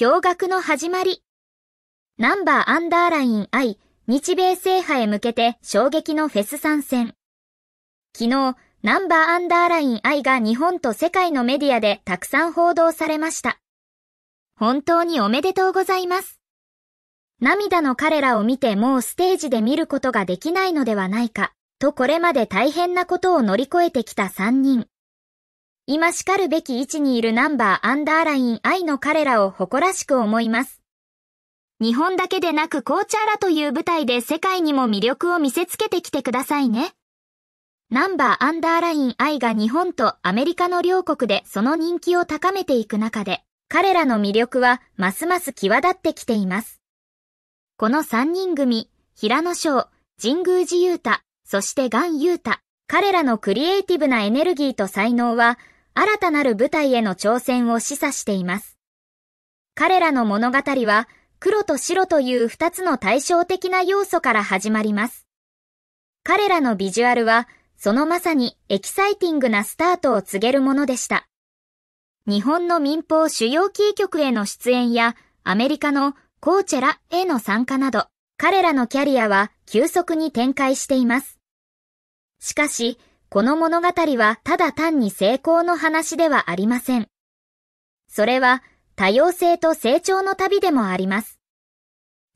驚愕の始まり。ナンバーアンダーライン I 日米制覇へ向けて衝撃のフェス参戦。昨日、ナンバーアンダーライン I が日本と世界のメディアでたくさん報道されました。本当におめでとうございます。涙の彼らを見てもうステージで見ることができないのではないか、とこれまで大変なことを乗り越えてきた3人。今しかるべき位置にいるナンバーアンダーライン愛の彼らを誇らしく思います。日本だけでなくコーチャーラという舞台で世界にも魅力を見せつけてきてくださいね。ナンバーアンダーライン愛が日本とアメリカの両国でその人気を高めていく中で、彼らの魅力はますます際立ってきています。この3人組、平野翔、神宮寺勇太、そして岩雄太、彼らのクリエイティブなエネルギーと才能は、新たなる舞台への挑戦を示唆しています。彼らの物語は、黒と白という二つの対照的な要素から始まります。彼らのビジュアルは、そのまさにエキサイティングなスタートを告げるものでした。日本の民放主要キー局への出演や、アメリカのコーチェラへの参加など、彼らのキャリアは急速に展開しています。しかし、この物語はただ単に成功の話ではありません。それは多様性と成長の旅でもあります。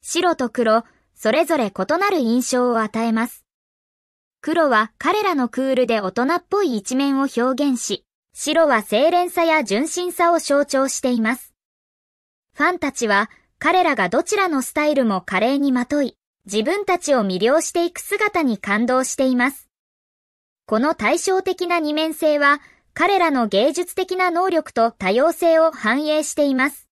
白と黒、それぞれ異なる印象を与えます。黒は彼らのクールで大人っぽい一面を表現し、白は清廉さや純真さを象徴しています。ファンたちは彼らがどちらのスタイルも華麗にまとい、自分たちを魅了していく姿に感動しています。この対照的な二面性は、彼らの芸術的な能力と多様性を反映しています。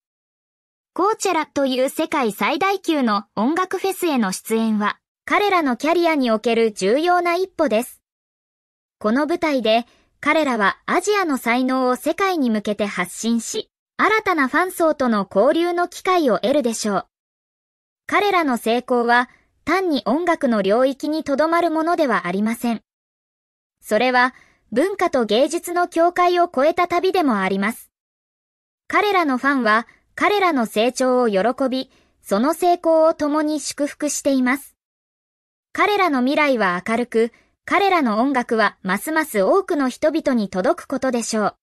コーチェラという世界最大級の音楽フェスへの出演は、彼らのキャリアにおける重要な一歩です。この舞台で、彼らはアジアの才能を世界に向けて発信し、新たなファン層との交流の機会を得るでしょう。彼らの成功は、単に音楽の領域にとどまるものではありません。それは文化と芸術の境界を超えた旅でもあります。彼らのファンは彼らの成長を喜び、その成功を共に祝福しています。彼らの未来は明るく、彼らの音楽はますます多くの人々に届くことでしょう。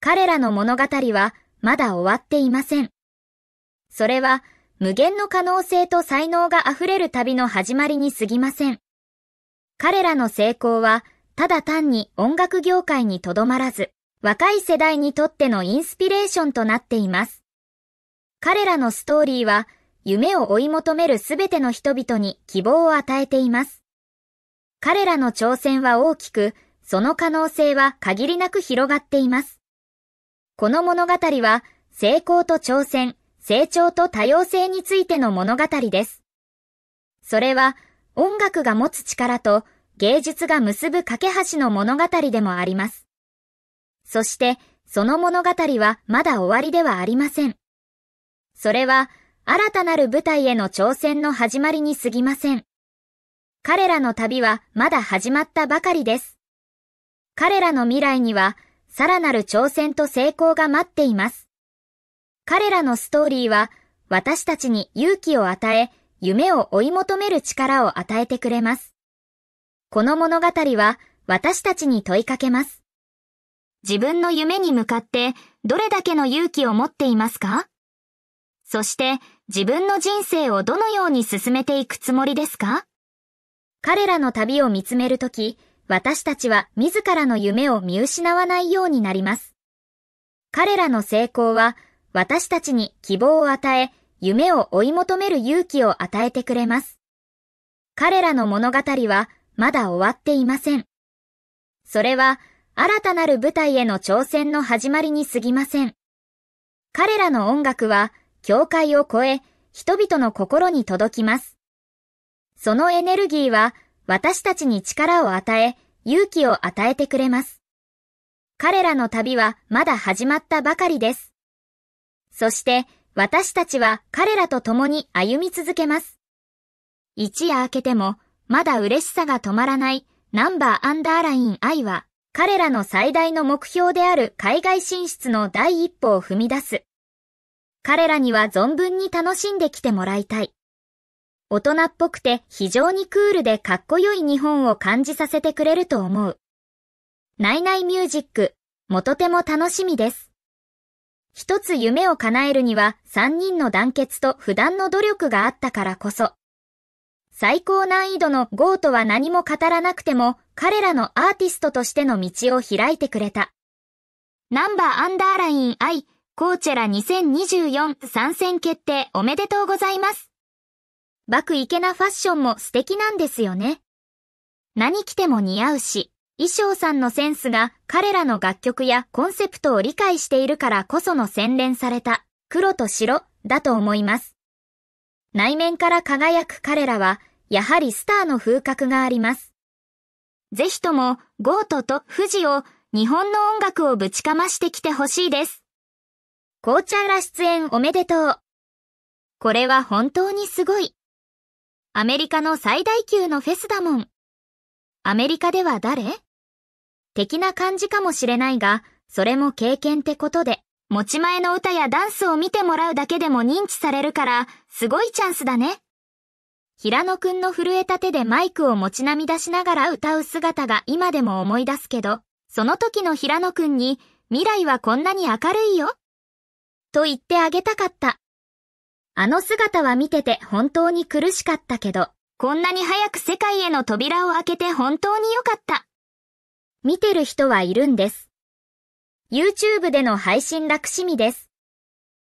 彼らの物語はまだ終わっていません。それは無限の可能性と才能が溢れる旅の始まりに過ぎません。彼らの成功はただ単に音楽業界にとどまらず、若い世代にとってのインスピレーションとなっています。彼らのストーリーは、夢を追い求めるすべての人々に希望を与えています。彼らの挑戦は大きく、その可能性は限りなく広がっています。この物語は、成功と挑戦、成長と多様性についての物語です。それは、音楽が持つ力と、芸術が結ぶ架け橋の物語でもあります。そして、その物語はまだ終わりではありません。それは、新たなる舞台への挑戦の始まりに過ぎません。彼らの旅はまだ始まったばかりです。彼らの未来には、さらなる挑戦と成功が待っています。彼らのストーリーは、私たちに勇気を与え、夢を追い求める力を与えてくれます。この物語は私たちに問いかけます。自分の夢に向かってどれだけの勇気を持っていますかそして自分の人生をどのように進めていくつもりですか彼らの旅を見つめるとき、私たちは自らの夢を見失わないようになります。彼らの成功は私たちに希望を与え、夢を追い求める勇気を与えてくれます。彼らの物語はまだ終わっていません。それは新たなる舞台への挑戦の始まりに過ぎません。彼らの音楽は境界を越え人々の心に届きます。そのエネルギーは私たちに力を与え勇気を与えてくれます。彼らの旅はまだ始まったばかりです。そして私たちは彼らと共に歩み続けます。一夜明けてもまだ嬉しさが止まらないナンバーアンダーライン愛は、彼らの最大の目標である海外進出の第一歩を踏み出す。彼らには存分に楽しんできてもらいたい。大人っぽくて非常にクールでかっこよい日本を感じさせてくれると思う。ナイナイミュージック、もとても楽しみです。一つ夢を叶えるには三人の団結と不断の努力があったからこそ、最高難易度のゴーとは何も語らなくても彼らのアーティストとしての道を開いてくれた。ナンバーアンダーライン I コーチェラ2024参戦決定おめでとうございます。バクイケなファッションも素敵なんですよね。何着ても似合うし、衣装さんのセンスが彼らの楽曲やコンセプトを理解しているからこその洗練された黒と白だと思います。内面から輝く彼らは、やはりスターの風格があります。ぜひとも、ゴートと富士を日本の音楽をぶちかましてきてほしいです。紅茶ら出演おめでとう。これは本当にすごい。アメリカの最大級のフェスだもん。アメリカでは誰的な感じかもしれないが、それも経験ってことで。持ち前の歌やダンスを見てもらうだけでも認知されるから、すごいチャンスだね。平野くんの震えた手でマイクを持ち涙しながら歌う姿が今でも思い出すけど、その時の平野くんに、未来はこんなに明るいよ。と言ってあげたかった。あの姿は見てて本当に苦しかったけど、こんなに早く世界への扉を開けて本当に良かった。見てる人はいるんです。YouTube での配信楽しみです。